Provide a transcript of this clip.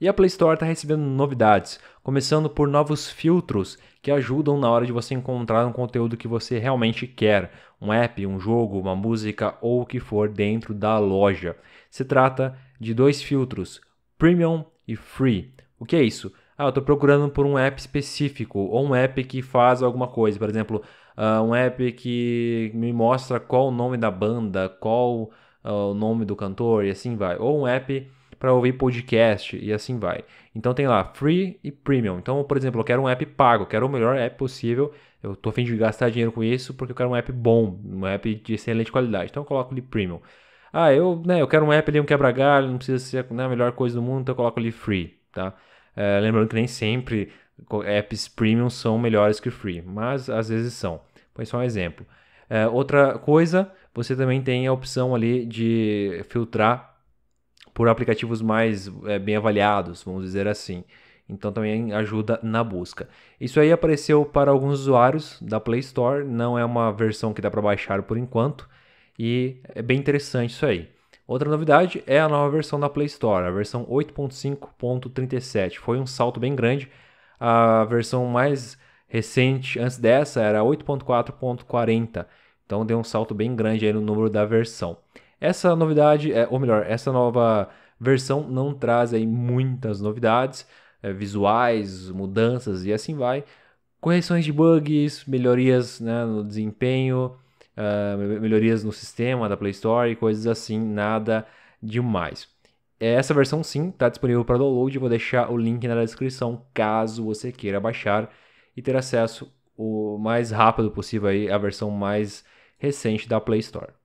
E a Play Store está recebendo novidades, começando por novos filtros que ajudam na hora de você encontrar um conteúdo que você realmente quer, um app, um jogo, uma música ou o que for dentro da loja. Se trata de dois filtros, Premium e Free. O que é isso? Ah, eu estou procurando por um app específico ou um app que faz alguma coisa, por exemplo, uh, um app que me mostra qual o nome da banda, qual uh, o nome do cantor e assim vai, ou um app para ouvir podcast e assim vai. Então tem lá free e premium. Então, por exemplo, eu quero um app pago, eu quero o melhor app possível. Eu tô a fim de gastar dinheiro com isso porque eu quero um app bom, um app de excelente qualidade. Então eu coloco ali premium. Ah, eu, né, eu quero um app ali, um quebra-galho, não precisa ser né, a melhor coisa do mundo, então eu coloco ali free, tá? É, lembrando que nem sempre apps premium são melhores que free, mas às vezes são. Foi só um exemplo. É, outra coisa, você também tem a opção ali de filtrar por aplicativos mais é, bem avaliados, vamos dizer assim. Então também ajuda na busca. Isso aí apareceu para alguns usuários da Play Store, não é uma versão que dá para baixar por enquanto, e é bem interessante isso aí. Outra novidade é a nova versão da Play Store, a versão 8.5.37. Foi um salto bem grande. A versão mais recente antes dessa era 8.4.40. Então deu um salto bem grande aí no número da versão. Essa novidade, é, ou melhor, essa nova versão não traz aí muitas novidades é, visuais, mudanças e assim vai. Correções de bugs, melhorias né, no desempenho, uh, melhorias no sistema da Play Store e coisas assim, nada demais. Essa versão sim está disponível para download, vou deixar o link na descrição caso você queira baixar e ter acesso o mais rápido possível aí à versão mais recente da Play Store.